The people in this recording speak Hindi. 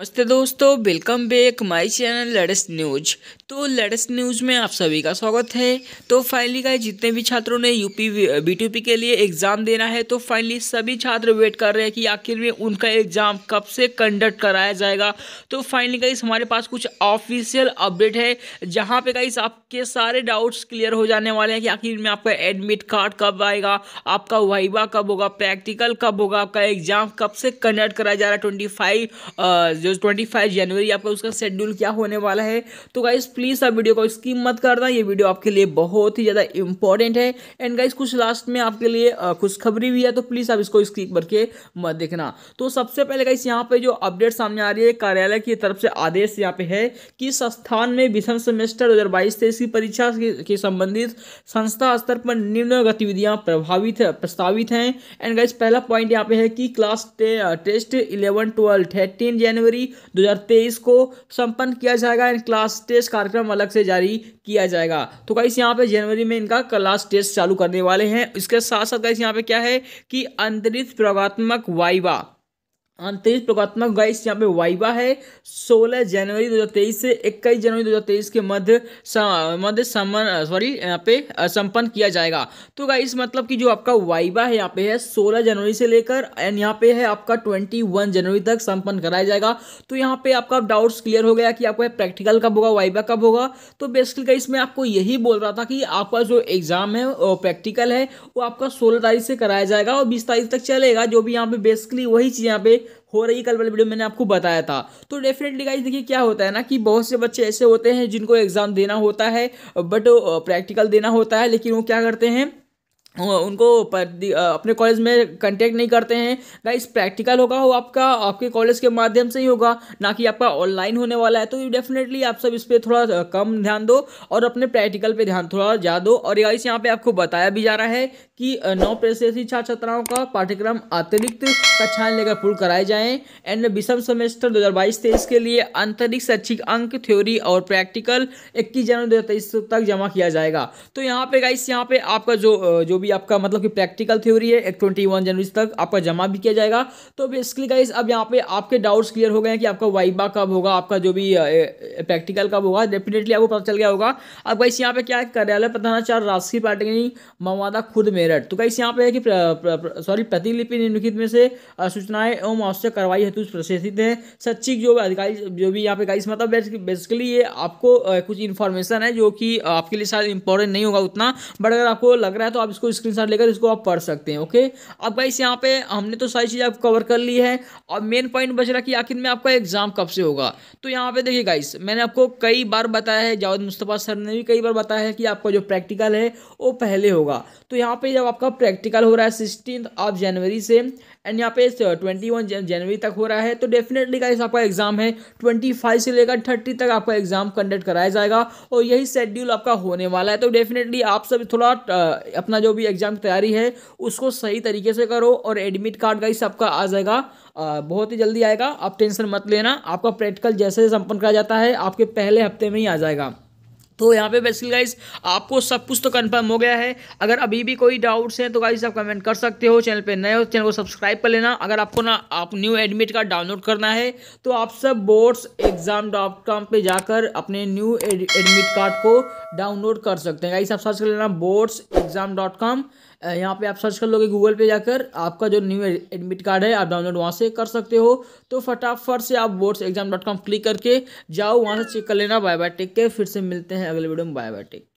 नमस्ते दोस्तों welcome back my channel latest news तो लेटेस्ट न्यूज में आप सभी का स्वागत है तो फाइनली का जितने भी छात्रों ने यूपी बीटीपी के लिए एग्जाम देना है तो फाइनली सभी छात्र वेट कर रहे हैं कि आखिर में उनका एग्जाम कब से कंडक्ट कराया जाएगा तो फाइनली का इस हमारे पास कुछ ऑफिशियल अपडेट है जहाँ पे का इस आपके सारे डाउट्स क्लियर हो जाने वाले हैं कि आखिर में आपका एडमिट कार्ड कब आएगा आपका वाइवा कब होगा प्रैक्टिकल कब होगा आपका एग्जाम कब से कंडक्ट कराया जा रहा है ट्वेंटी जो ट्वेंटी फाइव जनवरी आपका उसका शेड्यूल क्या होने वाला है तो गाइज प्लीज़ आप वीडियो को स्किप मत करना ये वीडियो आपके लिए बहुत ही ज़्यादा इंपॉर्टेंट है एंड गाइज कुछ लास्ट में आपके लिए कुछ खबरी भी है तो प्लीज़ आप इसको स्किप करके मत देखना तो सबसे पहले गाइस यहाँ पे जो अपडेट सामने आ रही है कार्यालय की तरफ से आदेश यहाँ पे है कि संस्थान में विषम सेमेस्टर दो हज़ार बाईस तेईस की परीक्षा के संबंधित संस्था स्तर पर निम्न गतिविधियाँ प्रभावित है प्रस्तावित हैं एंड गाइज पहला पॉइंट यहाँ पे है कि class test eleven twelve thirteen जनवरी फरवरी 2023 को संपन्न किया जाएगा एंड क्लास टेस्ट कार्यक्रम अलग से जारी किया जाएगा तो कई यहाँ पे जनवरी में इनका क्लास टेस्ट चालू करने वाले हैं इसके साथ साथ गाइस यहाँ पे क्या है कि अंतरित प्रवात्मक वाइवा अंतरिक्ष प्रगात्मक गाइस यहाँ पे वाइवा है 16 जनवरी 2023 से 21 जनवरी 2023 के मध्य मध्य समन सॉरी यहाँ पे संपन्न किया जाएगा तो गाइस मतलब कि जो आपका वाइवा है यहाँ पे है 16 जनवरी से लेकर एंड यहाँ पे है आपका 21 जनवरी तक संपन्न कराया जाएगा तो यहाँ पे आपका डाउट्स क्लियर हो गया कि आपका प्रैक्टिकल कब होगा वाइवा कब होगा तो बेसिकली गाइस मैं आपको यही बोल रहा था कि आपका जो एग्ज़ाम है प्रैक्टिकल है वो आपका सोलह तारीख से कराया जाएगा और बीस तारीख तक चलेगा जो भी यहाँ पे बेसिकली वही चीज़ यहाँ पे हो रही कल वाले वीडियो मैंने आपको बताया था तो डेफिनेटली गाइज देखिए क्या होता है ना कि बहुत से बच्चे ऐसे होते हैं जिनको एग्ज़ाम देना होता है बट प्रैक्टिकल देना होता है लेकिन वो क्या करते हैं उनको अपने कॉलेज में कांटेक्ट नहीं करते हैं गाइस प्रैक्टिकल होगा हो आपका आपके कॉलेज के माध्यम से ही होगा ना कि आपका ऑनलाइन होने वाला है तो डेफिनेटली आप सब इस पर थोड़ा कम ध्यान दो और अपने प्रैक्टिकल पे ध्यान थोड़ा ज़्यादा दो और गाइस यहाँ पे आपको बताया भी जा रहा है कि नौ प्रेषयसी छात्र छात्राओं का पाठ्यक्रम अतिरिक्त कक्षाएं लेकर पूर्ण कराए जाएं एंड विषम सेमेस्टर 2022-23 के लिए आंतरिक शैक्षिक अंक थ्योरी और प्रैक्टिकल 21 जनवरी तेईस तक जमा किया जाएगा तो यहाँ पे गाइस यहाँ पे आपका जो जो भी आपका मतलब कि प्रैक्टिकल थ्योरी है ट्वेंटी जनवरी तक आपका जमा भी किया जाएगा तो बेसिकली गाइस अब यहाँ पे आपके डाउट्स क्लियर हो गए हैं कि आपका वाइबा कब होगा आपका जो भी प्रैक्टिकल कब होगा डेफिनेटली आपको पता चल गया होगा अब गाइस यहाँ पे क्या है कार्यालय प्रधानाचार्य राष्ट्रीय पार्टी मवादा खुद में मेरठ तो गाइस यहाँ पे है कि सॉरी प्रतिलिपि निम्नलिखित में से सूचनाएं एवं आवश्यक कार्रवाई हेतु प्रशंसित है सच्ची जो अधिकारी जो भी यहाँ पे गाइस मतलब बेसिकली ये आपको कुछ इन्फॉर्मेशन है जो कि आपके लिए शायद इंपॉर्टेंट नहीं होगा उतना बट अगर आपको लग रहा है तो आप इसको स्क्रीन लेकर इसको आप पढ़ सकते हैं ओके अब गाइस यहाँ पे हमने तो सारी चीज़ आप कवर कर ली है और मेन पॉइंट बच रहा कि आखिर में आपका एग्जाम कब से होगा तो यहाँ पे देखिए गाइस मैंने आपको कई बार बताया है जावेद मुस्तफ़ा सर ने भी कई बार बताया है कि आपका जो प्रैक्टिकल है वो पहले होगा तो यहाँ पे जब आपका प्रैक्टिकल हो रहा है सिक्सटीन ऑफ तो जनवरी से एंड यहाँ पे ट्वेंटी वन जनवरी तक हो रहा है तो डेफिनेटली का आपका एग्ज़ाम है ट्वेंटी फाइव से लेकर थर्टी तक आपका एग्ज़ाम कंडक्ट कराया जाएगा और यही शेड्यूल आपका होने वाला है तो डेफिनेटली आप सब थोड़ा अपना जो भी एग्ज़ाम की तैयारी है उसको सही तरीके से करो और एडमिट कार्ड का आपका आ जाएगा बहुत ही जल्दी आएगा आप टेंशन मत लेना आपका प्रैक्टिकल जैसे संपन्न कराया जाता है आपके पहले हफ्ते में ही आ जाएगा तो यहाँ पे बेसिकली गाइस आपको सब कुछ तो कंफर्म हो गया है अगर अभी भी कोई डाउट्स हैं तो गाइस आप कमेंट कर सकते हो चैनल पे नए हो चैनल को सब्सक्राइब कर लेना अगर आपको ना आप न्यू एडमिट कार्ड डाउनलोड करना है तो आप सब बोर्ड्स एग्जाम डॉट कॉम पर जाकर अपने न्यू एडमिट कार्ड को डाउनलोड कर सकते हैं गाइस आप सर्च कर लेना बोर्ड्स एग्जाम डॉट कॉम यहाँ पर आप सर्च कर लोगे गूगल पे जाकर आपका जो न्यू एडमिट कार्ड है आप डाउनलोड वहाँ से कर सकते हो तो फटाफट से आप boards exam dot com click करके जाओ वहाँ से चेक कर लेना बाय बाय टेक केयर फिर से मिलते हैं Available will be